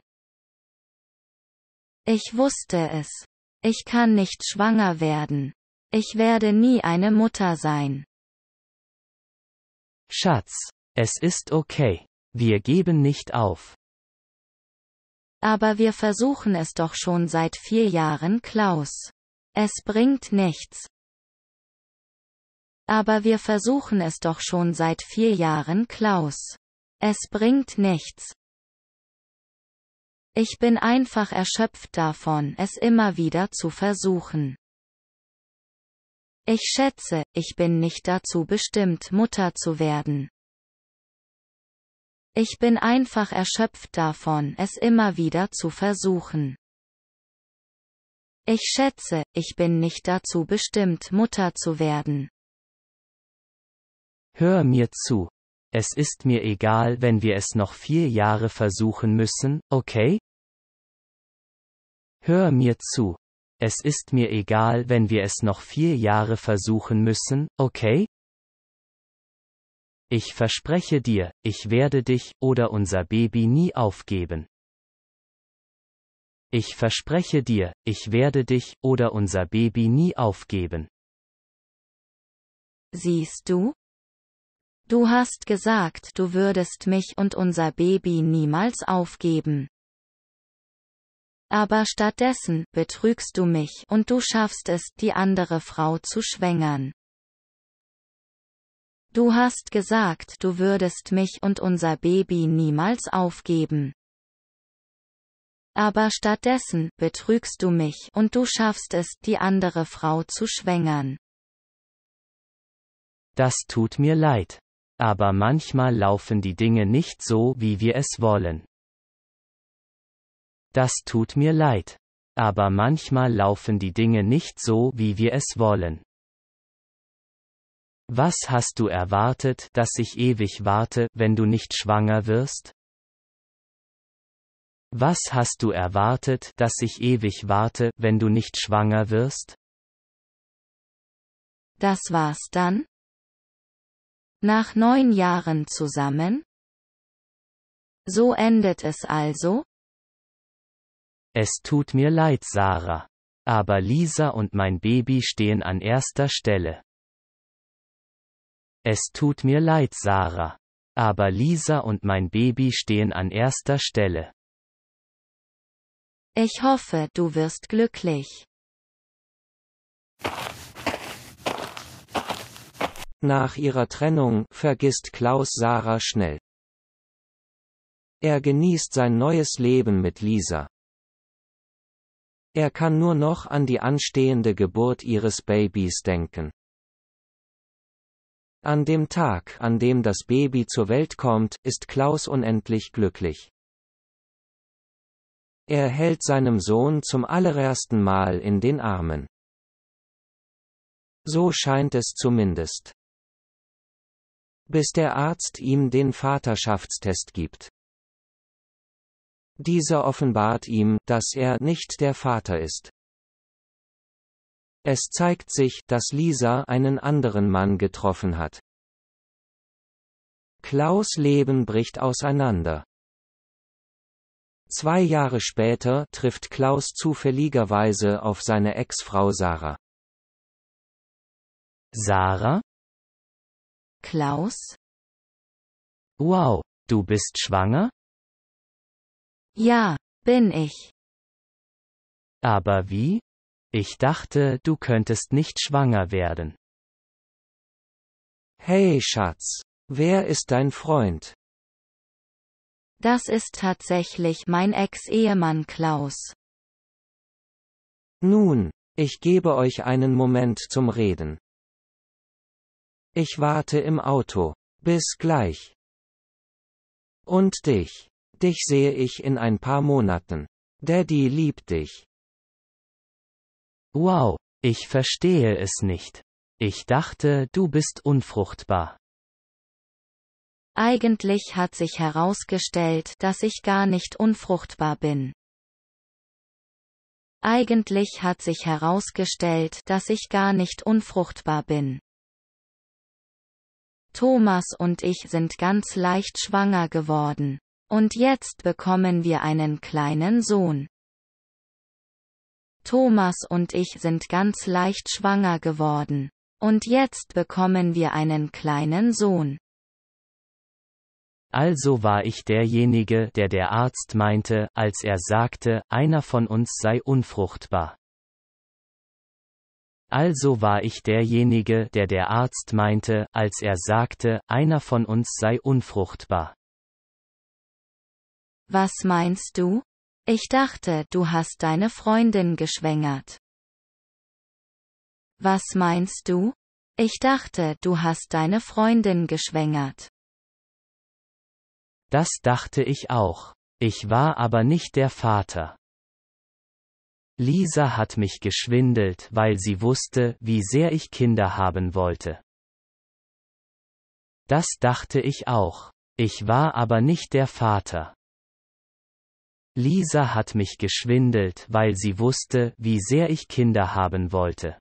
Ich wusste es. Ich kann nicht schwanger werden. Ich werde nie eine Mutter sein. Schatz, es ist okay. Wir geben nicht auf. Aber wir versuchen es doch schon seit vier Jahren, Klaus. Es bringt nichts. Aber wir versuchen es doch schon seit vier Jahren, Klaus. Es bringt nichts. Ich bin einfach erschöpft davon, es immer wieder zu versuchen. Ich schätze, ich bin nicht dazu bestimmt, Mutter zu werden. Ich bin einfach erschöpft davon, es immer wieder zu versuchen. Ich schätze, ich bin nicht dazu bestimmt, Mutter zu werden. Hör mir zu. Es ist mir egal, wenn wir es noch vier Jahre versuchen müssen, okay? Hör mir zu. Es ist mir egal, wenn wir es noch vier Jahre versuchen müssen, okay? Ich verspreche dir, ich werde dich oder unser Baby nie aufgeben. Ich verspreche dir, ich werde dich oder unser Baby nie aufgeben. Siehst du? Du hast gesagt, du würdest mich und unser Baby niemals aufgeben. Aber stattdessen betrügst du mich und du schaffst es, die andere Frau zu schwängern. Du hast gesagt, du würdest mich und unser Baby niemals aufgeben. Aber stattdessen betrügst du mich und du schaffst es, die andere Frau zu schwängern. Das tut mir leid. Aber manchmal laufen die Dinge nicht so, wie wir es wollen. Das tut mir leid. Aber manchmal laufen die Dinge nicht so, wie wir es wollen. Was hast du erwartet, dass ich ewig warte, wenn du nicht schwanger wirst? Was hast du erwartet, dass ich ewig warte, wenn du nicht schwanger wirst? Das war's dann? Nach neun Jahren zusammen? So endet es also? Es tut mir leid, Sarah. Aber Lisa und mein Baby stehen an erster Stelle. Es tut mir leid, Sarah. Aber Lisa und mein Baby stehen an erster Stelle. Ich hoffe, du wirst glücklich. Nach ihrer Trennung vergisst Klaus Sarah schnell. Er genießt sein neues Leben mit Lisa. Er kann nur noch an die anstehende Geburt ihres Babys denken. An dem Tag, an dem das Baby zur Welt kommt, ist Klaus unendlich glücklich. Er hält seinem Sohn zum allerersten Mal in den Armen. So scheint es zumindest. Bis der Arzt ihm den Vaterschaftstest gibt. Dieser offenbart ihm, dass er nicht der Vater ist. Es zeigt sich, dass Lisa einen anderen Mann getroffen hat. Klaus Leben bricht auseinander. Zwei Jahre später trifft Klaus zufälligerweise auf seine Ex-Frau Sarah. Sarah? Klaus? Wow, du bist schwanger? Ja, bin ich. Aber wie? Ich dachte, du könntest nicht schwanger werden. Hey Schatz, wer ist dein Freund? Das ist tatsächlich mein Ex-Ehemann Klaus. Nun, ich gebe euch einen Moment zum Reden. Ich warte im Auto. Bis gleich. Und dich. Dich sehe ich in ein paar Monaten. Daddy liebt dich. Wow, ich verstehe es nicht. Ich dachte, du bist unfruchtbar. Eigentlich hat sich herausgestellt, dass ich gar nicht unfruchtbar bin. Eigentlich hat sich herausgestellt, dass ich gar nicht unfruchtbar bin. Thomas und ich sind ganz leicht schwanger geworden. Und jetzt bekommen wir einen kleinen Sohn. Thomas und ich sind ganz leicht schwanger geworden. Und jetzt bekommen wir einen kleinen Sohn. Also war ich derjenige, der der Arzt meinte, als er sagte, einer von uns sei unfruchtbar. Also war ich derjenige, der der Arzt meinte, als er sagte, einer von uns sei unfruchtbar. Was meinst du? Ich dachte, du hast deine Freundin geschwängert. Was meinst du? Ich dachte, du hast deine Freundin geschwängert. Das dachte ich auch. Ich war aber nicht der Vater. Lisa hat mich geschwindelt, weil sie wusste, wie sehr ich Kinder haben wollte. Das dachte ich auch. Ich war aber nicht der Vater. Lisa hat mich geschwindelt, weil sie wusste, wie sehr ich Kinder haben wollte.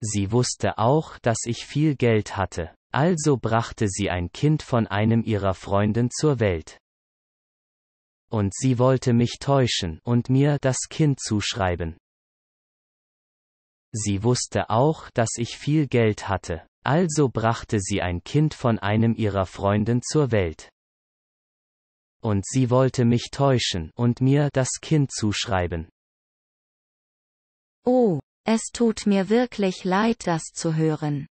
Sie wusste auch, dass ich viel Geld hatte, also brachte sie ein Kind von einem ihrer Freunden zur Welt. Und sie wollte mich täuschen und mir das Kind zuschreiben. Sie wusste auch, dass ich viel Geld hatte, also brachte sie ein Kind von einem ihrer Freunden zur Welt und sie wollte mich täuschen und mir das Kind zuschreiben. Oh, es tut mir wirklich leid, das zu hören.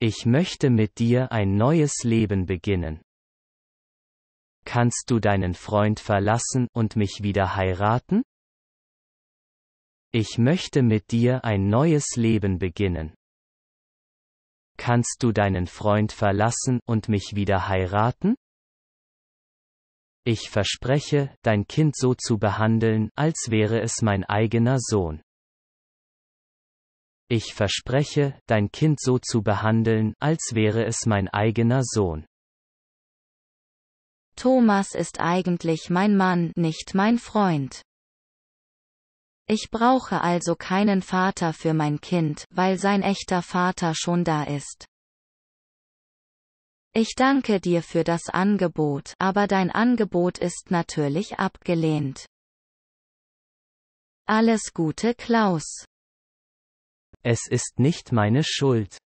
Ich möchte mit dir ein neues Leben beginnen. Kannst du deinen Freund verlassen und mich wieder heiraten? Ich möchte mit dir ein neues Leben beginnen. Kannst du deinen Freund verlassen und mich wieder heiraten? Ich verspreche, dein Kind so zu behandeln, als wäre es mein eigener Sohn. Ich verspreche, dein Kind so zu behandeln, als wäre es mein eigener Sohn. Thomas ist eigentlich mein Mann, nicht mein Freund. Ich brauche also keinen Vater für mein Kind, weil sein echter Vater schon da ist. Ich danke dir für das Angebot, aber dein Angebot ist natürlich abgelehnt. Alles Gute, Klaus. Es ist nicht meine Schuld.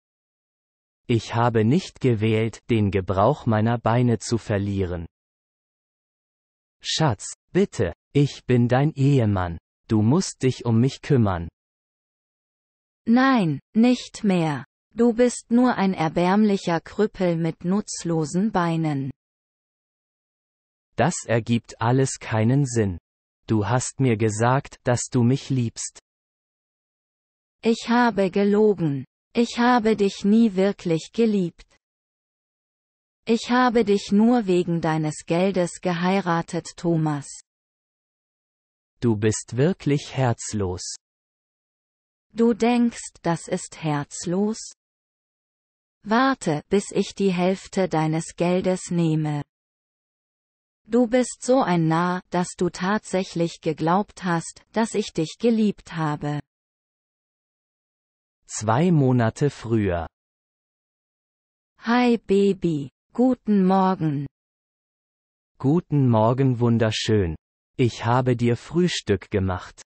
Ich habe nicht gewählt, den Gebrauch meiner Beine zu verlieren. Schatz, bitte, ich bin dein Ehemann. Du musst dich um mich kümmern. Nein, nicht mehr. Du bist nur ein erbärmlicher Krüppel mit nutzlosen Beinen. Das ergibt alles keinen Sinn. Du hast mir gesagt, dass du mich liebst. Ich habe gelogen. Ich habe dich nie wirklich geliebt. Ich habe dich nur wegen deines Geldes geheiratet, Thomas. Du bist wirklich herzlos. Du denkst, das ist herzlos? Warte, bis ich die Hälfte deines Geldes nehme. Du bist so ein Narr, dass du tatsächlich geglaubt hast, dass ich dich geliebt habe. Zwei Monate früher. Hi Baby, guten Morgen. Guten Morgen, wunderschön. Ich habe dir Frühstück gemacht.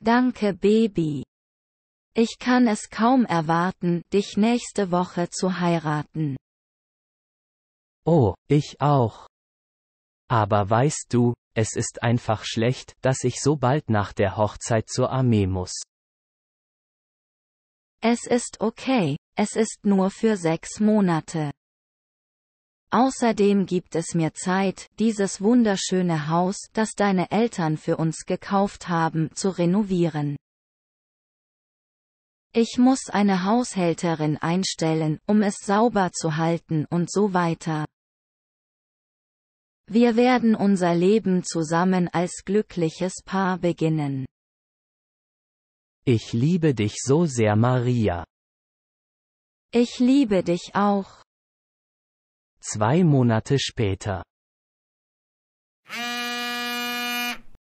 Danke Baby, ich kann es kaum erwarten, dich nächste Woche zu heiraten. Oh, ich auch. Aber weißt du, es ist einfach schlecht, dass ich so bald nach der Hochzeit zur Armee muss. Es ist okay, es ist nur für sechs Monate. Außerdem gibt es mir Zeit, dieses wunderschöne Haus, das deine Eltern für uns gekauft haben, zu renovieren. Ich muss eine Haushälterin einstellen, um es sauber zu halten und so weiter. Wir werden unser Leben zusammen als glückliches Paar beginnen. Ich liebe dich so sehr, Maria. Ich liebe dich auch. Zwei Monate später.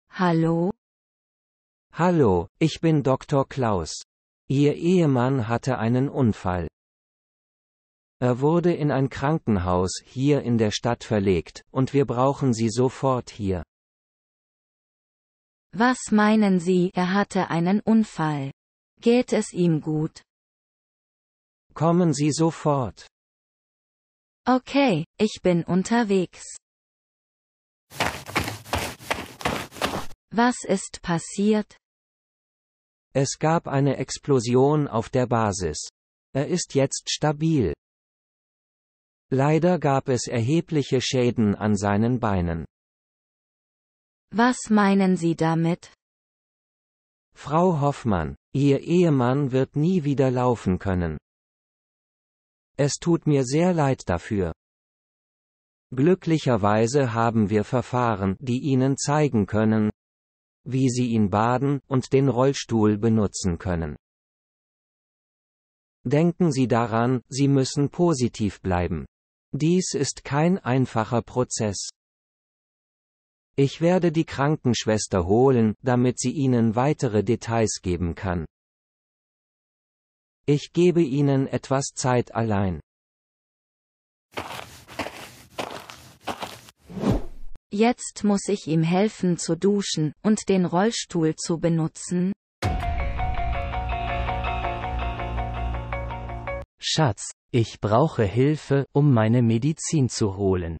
Hallo? Hallo, ich bin Dr. Klaus. Ihr Ehemann hatte einen Unfall. Er wurde in ein Krankenhaus hier in der Stadt verlegt, und wir brauchen Sie sofort hier. Was meinen Sie, er hatte einen Unfall? Geht es ihm gut? Kommen Sie sofort. Okay, ich bin unterwegs. Was ist passiert? Es gab eine Explosion auf der Basis. Er ist jetzt stabil. Leider gab es erhebliche Schäden an seinen Beinen. Was meinen Sie damit? Frau Hoffmann, Ihr Ehemann wird nie wieder laufen können. Es tut mir sehr leid dafür. Glücklicherweise haben wir Verfahren, die Ihnen zeigen können, wie sie ihn baden und den Rollstuhl benutzen können. Denken Sie daran, Sie müssen positiv bleiben. Dies ist kein einfacher Prozess. Ich werde die Krankenschwester holen, damit sie Ihnen weitere Details geben kann. Ich gebe Ihnen etwas Zeit allein. Jetzt muss ich ihm helfen zu duschen und den Rollstuhl zu benutzen. Schatz, ich brauche Hilfe, um meine Medizin zu holen.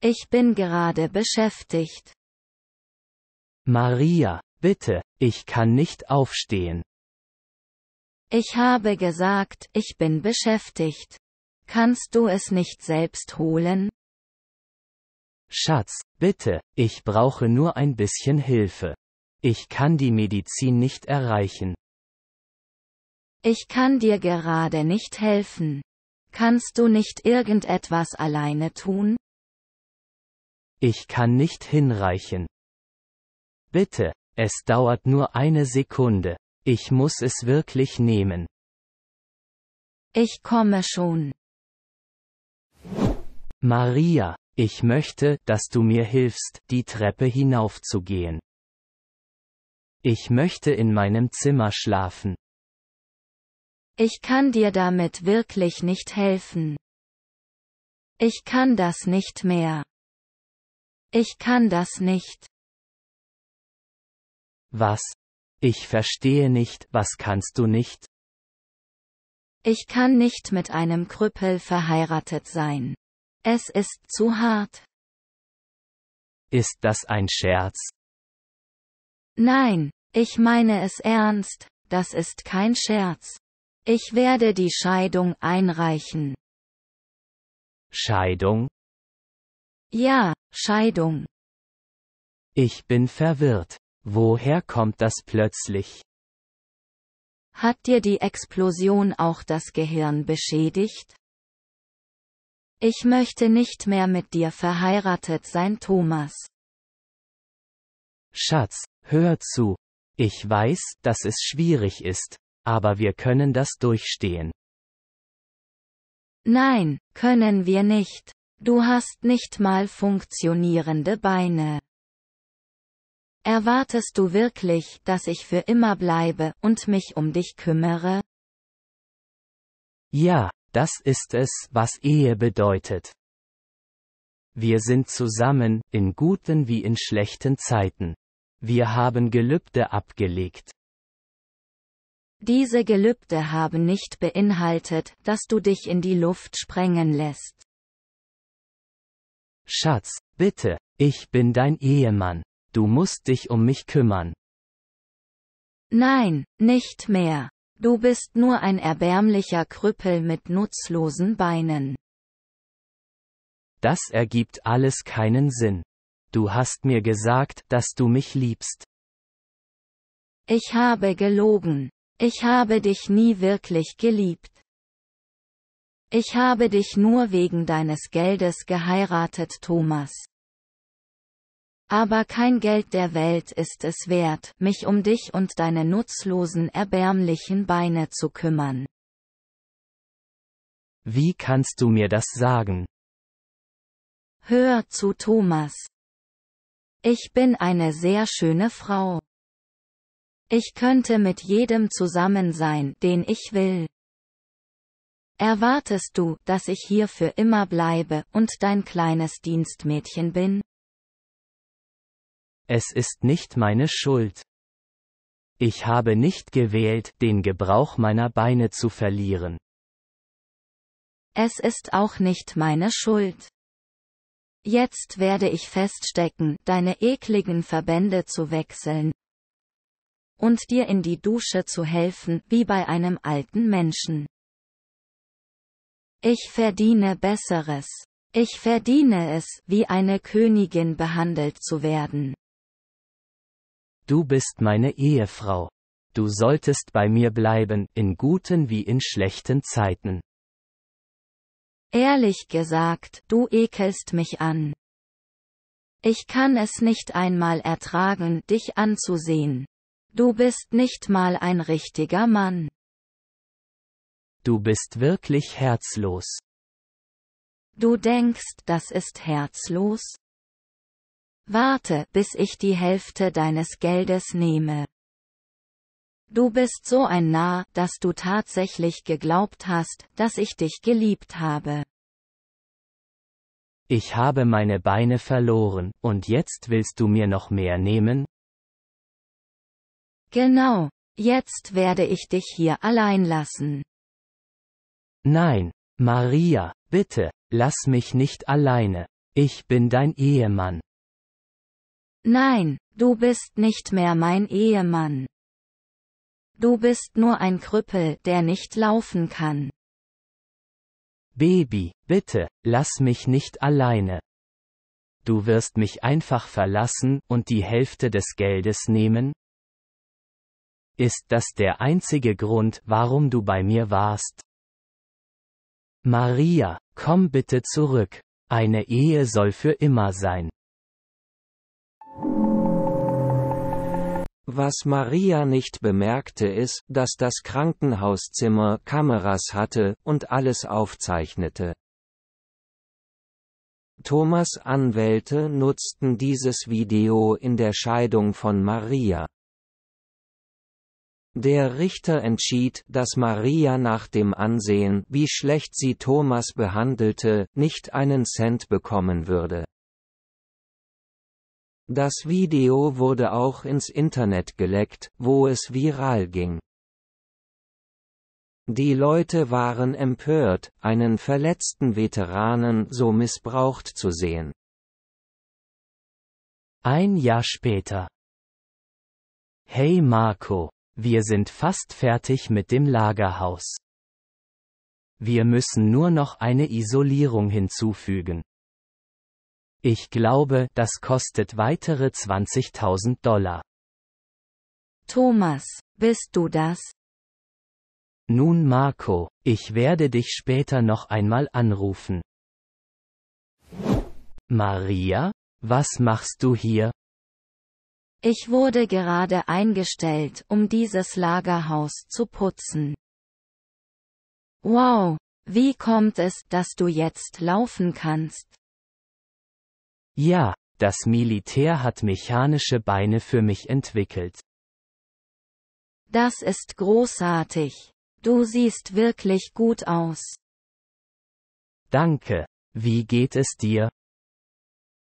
Ich bin gerade beschäftigt. Maria, bitte, ich kann nicht aufstehen. Ich habe gesagt, ich bin beschäftigt. Kannst du es nicht selbst holen? Schatz, bitte, ich brauche nur ein bisschen Hilfe. Ich kann die Medizin nicht erreichen. Ich kann dir gerade nicht helfen. Kannst du nicht irgendetwas alleine tun? Ich kann nicht hinreichen. Bitte, es dauert nur eine Sekunde. Ich muss es wirklich nehmen. Ich komme schon. Maria, ich möchte, dass du mir hilfst, die Treppe hinaufzugehen. Ich möchte in meinem Zimmer schlafen. Ich kann dir damit wirklich nicht helfen. Ich kann das nicht mehr. Ich kann das nicht. Was? Ich verstehe nicht, was kannst du nicht? Ich kann nicht mit einem Krüppel verheiratet sein. Es ist zu hart. Ist das ein Scherz? Nein, ich meine es ernst, das ist kein Scherz. Ich werde die Scheidung einreichen. Scheidung? Ja, Scheidung. Ich bin verwirrt. Woher kommt das plötzlich? Hat dir die Explosion auch das Gehirn beschädigt? Ich möchte nicht mehr mit dir verheiratet sein, Thomas. Schatz, hör zu. Ich weiß, dass es schwierig ist, aber wir können das durchstehen. Nein, können wir nicht. Du hast nicht mal funktionierende Beine. Erwartest du wirklich, dass ich für immer bleibe und mich um dich kümmere? Ja, das ist es, was Ehe bedeutet. Wir sind zusammen, in guten wie in schlechten Zeiten. Wir haben Gelübde abgelegt. Diese Gelübde haben nicht beinhaltet, dass du dich in die Luft sprengen lässt. Schatz, bitte, ich bin dein Ehemann. Du musst dich um mich kümmern. Nein, nicht mehr. Du bist nur ein erbärmlicher Krüppel mit nutzlosen Beinen. Das ergibt alles keinen Sinn. Du hast mir gesagt, dass du mich liebst. Ich habe gelogen. Ich habe dich nie wirklich geliebt. Ich habe dich nur wegen deines Geldes geheiratet, Thomas. Aber kein Geld der Welt ist es wert, mich um dich und deine nutzlosen erbärmlichen Beine zu kümmern. Wie kannst du mir das sagen? Hör zu Thomas. Ich bin eine sehr schöne Frau. Ich könnte mit jedem zusammen sein, den ich will. Erwartest du, dass ich hier für immer bleibe und dein kleines Dienstmädchen bin? Es ist nicht meine Schuld. Ich habe nicht gewählt, den Gebrauch meiner Beine zu verlieren. Es ist auch nicht meine Schuld. Jetzt werde ich feststecken, deine ekligen Verbände zu wechseln und dir in die Dusche zu helfen, wie bei einem alten Menschen. Ich verdiene Besseres. Ich verdiene es, wie eine Königin behandelt zu werden. Du bist meine Ehefrau. Du solltest bei mir bleiben, in guten wie in schlechten Zeiten. Ehrlich gesagt, du ekelst mich an. Ich kann es nicht einmal ertragen, dich anzusehen. Du bist nicht mal ein richtiger Mann. Du bist wirklich herzlos. Du denkst, das ist herzlos? Warte, bis ich die Hälfte deines Geldes nehme. Du bist so ein Narr, dass du tatsächlich geglaubt hast, dass ich dich geliebt habe. Ich habe meine Beine verloren, und jetzt willst du mir noch mehr nehmen? Genau, jetzt werde ich dich hier allein lassen. Nein, Maria, bitte, lass mich nicht alleine, ich bin dein Ehemann. Nein, du bist nicht mehr mein Ehemann. Du bist nur ein Krüppel, der nicht laufen kann. Baby, bitte, lass mich nicht alleine. Du wirst mich einfach verlassen und die Hälfte des Geldes nehmen? Ist das der einzige Grund, warum du bei mir warst? Maria, komm bitte zurück. Eine Ehe soll für immer sein. Was Maria nicht bemerkte ist, dass das Krankenhauszimmer Kameras hatte, und alles aufzeichnete. Thomas Anwälte nutzten dieses Video in der Scheidung von Maria. Der Richter entschied, dass Maria nach dem Ansehen, wie schlecht sie Thomas behandelte, nicht einen Cent bekommen würde. Das Video wurde auch ins Internet geleckt, wo es viral ging. Die Leute waren empört, einen verletzten Veteranen so missbraucht zu sehen. Ein Jahr später. Hey Marco, wir sind fast fertig mit dem Lagerhaus. Wir müssen nur noch eine Isolierung hinzufügen. Ich glaube, das kostet weitere 20.000 Dollar. Thomas, bist du das? Nun Marco, ich werde dich später noch einmal anrufen. Maria, was machst du hier? Ich wurde gerade eingestellt, um dieses Lagerhaus zu putzen. Wow, wie kommt es, dass du jetzt laufen kannst? Ja, das Militär hat mechanische Beine für mich entwickelt. Das ist großartig. Du siehst wirklich gut aus. Danke. Wie geht es dir?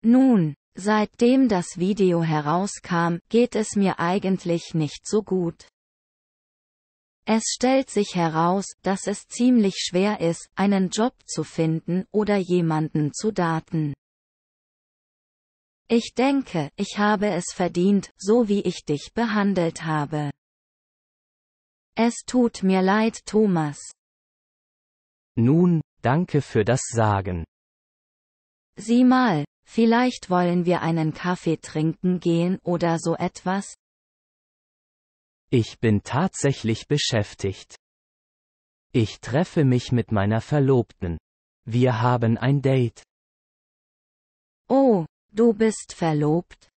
Nun, seitdem das Video herauskam, geht es mir eigentlich nicht so gut. Es stellt sich heraus, dass es ziemlich schwer ist, einen Job zu finden oder jemanden zu daten. Ich denke, ich habe es verdient, so wie ich dich behandelt habe. Es tut mir leid, Thomas. Nun, danke für das Sagen. Sieh mal, vielleicht wollen wir einen Kaffee trinken gehen oder so etwas? Ich bin tatsächlich beschäftigt. Ich treffe mich mit meiner Verlobten. Wir haben ein Date. Oh, Du bist verlobt?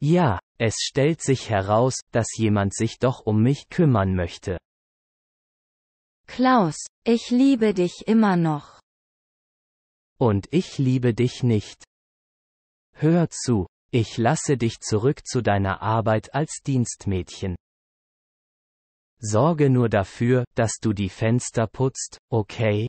Ja, es stellt sich heraus, dass jemand sich doch um mich kümmern möchte. Klaus, ich liebe dich immer noch. Und ich liebe dich nicht. Hör zu, ich lasse dich zurück zu deiner Arbeit als Dienstmädchen. Sorge nur dafür, dass du die Fenster putzt, okay?